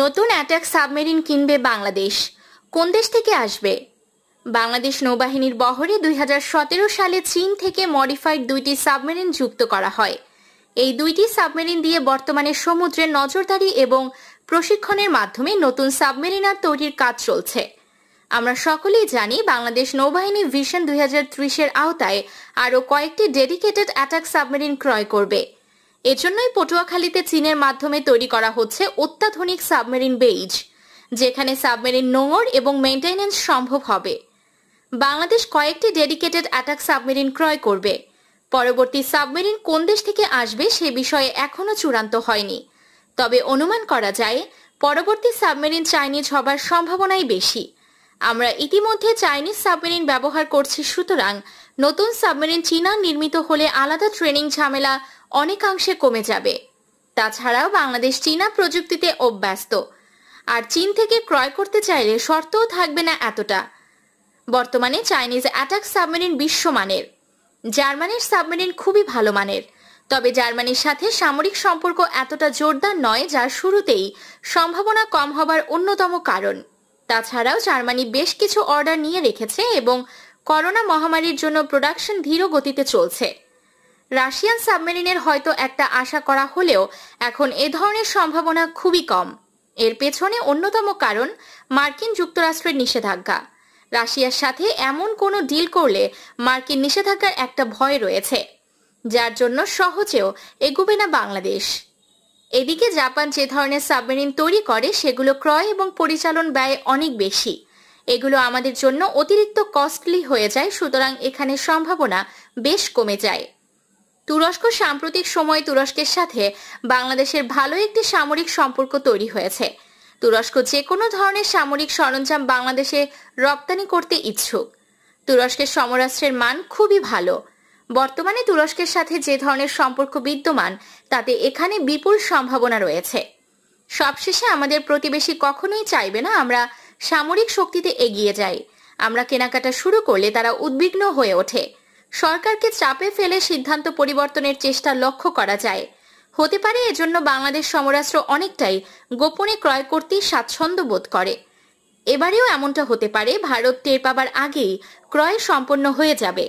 নতুন attack submarine কিনবে বাংলাদেশ কোন দেশ থেকে আসবে বাংলাদেশ নৌবাহিনীর বহরে দুই সালে চীন থেকে মডিফাইড দুইটি সাবমেরিন যুক্ত করা হয় এই দুইটি সাবমেরিন দিয়ে বর্তমানে সমুদ্রের নজরদারি এবং প্রশিক্ষণের মাধ্যমে নতুন সাবমেরিনার তৈরির কাজ চলছে আমরা সকলেই জানি বাংলাদেশ নৌবাহিনী ভিশন দুই এর আওতায় আরও কয়েকটি ডেডিকেটেড অ্যাটাক সাবমেরিন ক্রয় করবে এজন্যই পটুয়াখালীতে চীনের মাধ্যমে তৈরি করা হচ্ছে অত্যাধুনিক সাবমেরিন বেইজ যেখানে সাবমেরিন নোঙর এবং মেনটেন্যান্স সম্ভব হবে বাংলাদেশ কয়েকটি ডেডিকেটেড অ্যাটাক সাবমেরিন ক্রয় করবে পরবর্তী সাবমেরিন কোন দেশ থেকে আসবে সে বিষয়ে এখনও চূড়ান্ত হয়নি তবে অনুমান করা যায় পরবর্তী সাবমেরিন চাইনিজ হবার সম্ভাবনাই বেশি আমরা ইতিমধ্যে চাইনিজ সাবমেরিন ব্যবহার করছি সুতরাং নতুন সাবমেরিন চীনা নির্মিত হলে আলাদা ট্রেনিং ঝামেলা অনেকাংশে কমে যাবে তাছাড়াও বাংলাদেশ চীনা প্রযুক্তিতে অভ্যস্ত আর চীন থেকে ক্রয় করতে চাইলে শর্তও থাকবে না এতটা বর্তমানে চাইনিজ অ্যাটাক সাবমেরিন বিশ্বমানের জার্মানির সাবমেরিন খুবই ভালো মানের তবে জার্মানির সাথে সামরিক সম্পর্ক এতটা জোরদার নয় যা শুরুতেই সম্ভাবনা কম হবার অন্যতম কারণ তাছাড়াও জার্মানি বেশ কিছু অর্ডার নিয়ে রেখেছে এবং করোনা মহামারীর জন্য প্রোডাকশন ধীর গতিতে চলছে রাশিয়ান সাবমেরিনের হয়তো একটা আশা করা হলেও এখন এ ধরনের সম্ভাবনা খুবই কম এর পেছনে অন্যতম কারণ মার্কিন যুক্তরাষ্ট্রের নিষেধাজ্ঞা রাশিয়ার সাথে এমন কোনো ডিল করলে মার্কিন নিষেধাজ্ঞার একটা ভয় রয়েছে যার জন্য সহজেও এগুবে না বাংলাদেশ এদিকে জাপান যে ধরনের সাবমেরিন তৈরি করে সেগুলো ক্রয় এবং পরিচালন ব্যয় অনেক বেশি এগুলো আমাদের জন্য অতিরিক্ত কস্টলি হয়ে যায় সুতরাং এখানে সম্ভাবনা বেশ কমে যায় তুরস্ক সাম্প্রতিক সময়ে তুরস্কের সাথে বাংলাদেশের ভালো একটি সামরিক সম্পর্ক তৈরি হয়েছে তুরস্ক যে কোনো ধরনের সামরিক সরঞ্জাম বাংলাদেশে রপ্তানি করতে ইচ্ছুক তুরস্কের সমরাস্ত্রের মান খুবই ভালো বর্তমানে তুরস্কের সাথে যে ধরনের সম্পর্ক বিদ্যমান তাতে এখানে বিপুল সম্ভাবনা রয়েছে সবশেষে আমাদের প্রতিবেশী কখনোই চাইবে না আমরা সামরিক শক্তিতে এগিয়ে যাই আমরা কেনাকাটা শুরু করলে তারা উদ্বিগ্ন হয়ে ওঠে সরকারকে চাপে ফেলে সিদ্ধান্ত পরিবর্তনের চেষ্টা লক্ষ্য করা যায় হতে পারে এজন্য বাংলাদেশ সমরাস্ত্র অনেকটাই গোপনে ক্রয় করতে স্বাচ্ছন্দ্য বোধ করে এবারেও এমনটা হতে পারে ভারত টের পাবার আগেই ক্রয় সম্পন্ন হয়ে যাবে